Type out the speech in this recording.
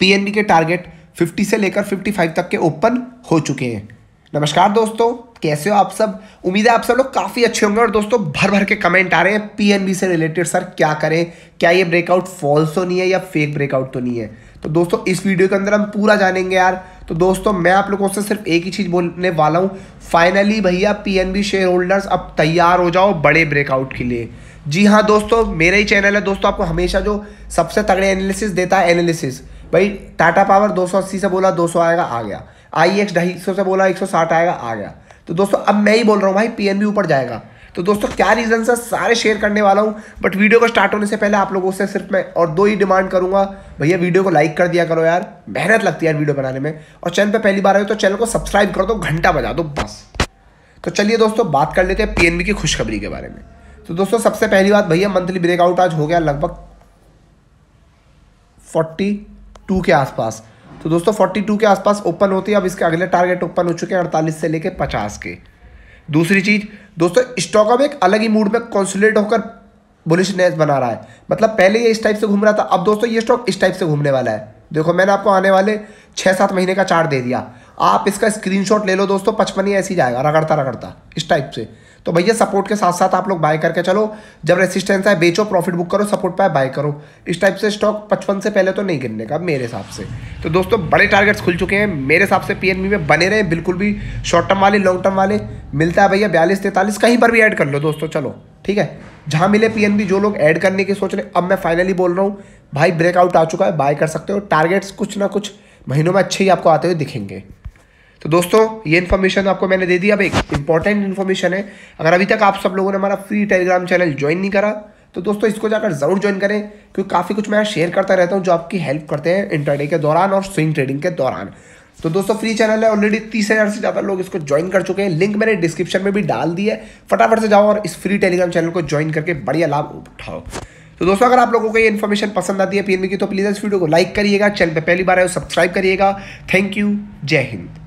PNB के target 50 से लेकर 55 तक के ओपन हो चुके हैं नमस्कार दोस्तों कैसे हो आप सब उम्मीद है आप सब लोग काफ़ी अच्छे होंगे और दोस्तों भर भर के कमेंट आ रहे हैं पीएनबी से रिलेटेड सर क्या करें क्या ये ब्रेकआउट फॉल्स तो नहीं है या फेक ब्रेकआउट तो नहीं है तो दोस्तों इस वीडियो के अंदर हम पूरा जानेंगे यार तो दोस्तों मैं आप लोगों से सिर्फ एक ही चीज़ बोलने वाला हूँ फाइनली भैया पी शेयर होल्डर्स अब तैयार हो जाओ बड़े ब्रेकआउट के लिए जी हाँ दोस्तों मेरा ही चैनल है दोस्तों आपको हमेशा जो सबसे तगड़े एनालिसिस देता है एनालिसिस भाई टाटा पावर 280 से बोला 200 आएगा आ गया आई एक्स e ढाई से बोला 160 आएगा आ गया तो दोस्तों अब मैं ही बोल रहा हूँ भाई पीएनबी ऊपर जाएगा तो दोस्तों क्या रीज़न है सारे शेयर करने वाला हूँ बट वीडियो को स्टार्ट होने से पहले आप लोगों से सिर्फ मैं और दो ही डिमांड करूंगा भैया वीडियो को लाइक कर दिया करो यार मेहनत लगती है यार वीडियो बनाने में और चैनल पर पहली बार आए तो चैनल को सब्सक्राइब कर दो घंटा बजा दो बस तो चलिए दोस्तों बात कर लेते हैं पीएनबी की खुशखबरी के बारे में तो दोस्तों सबसे पहली बात भैया मंथली ब्रेकआउट आज हो गया लगभग फोर्टी टू के आसपास तो दोस्तों फोर्टी टू के आसपास ओपन होती है अब इसके अगले टारगेट ओपन हो चुके हैं अड़तालीस से लेकर पचास के दूसरी चीज़ दोस्तों स्टॉक अब एक अलग ही मूड में कॉन्सुलेट होकर बुलिशनेस बना रहा है मतलब पहले ये इस टाइप से घूम रहा था अब दोस्तों ये स्टॉक इस टाइप से घूमने वाला है देखो मैंने आपको आने वाले छः सात महीने का चार्ट दे दिया आप इसका स्क्रीनशॉट ले लो दोस्तों पचपन ही ऐसी जाएगा रगड़ता रगड़ता इस टाइप से तो भैया सपोर्ट के साथ साथ आप लोग बाय करके चलो जब रेसिस्टेंस आए बेचो प्रॉफिट बुक करो सपोर्ट पर बाय करो इस टाइप से स्टॉक पचपन से पहले तो नहीं गिरने का मेरे हिसाब से तो दोस्तों बड़े टारगेट्स खुल चुके हैं मेरे हिसाब से पी में बने रहे बिल्कुल भी शॉर्ट टर्म वाले लॉन्ग टर्म वाले मिलता है भैया बयालीस तैंतालीस कहीं पर भी ऐड कर लो दोस्तों चलो ठीक है जहाँ मिले पीएनबी जो लोग ऐड करने की सोच रहे अब मैं फाइनली बोल रहा हूँ भाई ब्रेकआउट आ चुका है बाय कर सकते हो टारगेट्स कुछ ना कुछ महीनों में अच्छे ही आपको आते हुए दिखेंगे तो दोस्तों ये इन्फॉर्मेशन आपको मैंने दे दी अब एक इंपॉर्टेंट इन्फॉर्मेशन है अगर अभी तक आप सब लोगों ने हमारा फ्री टेलीग्राम चैनल ज्वाइन नहीं करा तो दोस्तों इसको जाकर ज़रूर ज्वाइन करें क्योंकि काफ़ी कुछ मैं शेयर करता रहता हूँ जो आपकी हेल्प करते हैं इंटरडे के दौरान और स्विंग ट्रेडिंग के दौरान तो दोस्तों फ्री चैनल है ऑलरेडी तीस हज़ार से ज़्यादा लोग इसको ज्वाइन कर चुके हैं लिंक मैंने डिस्क्रिप्शन में भी डाल दी है फटाफट से जाओ और इस फ्री टेलीग्राम चैनल को ज्वाइन करके बढ़िया लाभ उठाओ तो दोस्तों अगर आप लोगों को ये इन्फॉर्मेशन पसंद आती है पीएनबी की तो प्लीज़ इस वीडियो को लाइक करिएगा चैनल पर पहली बार है सब्सक्राइब करिएगा थैंक यू जय हिंद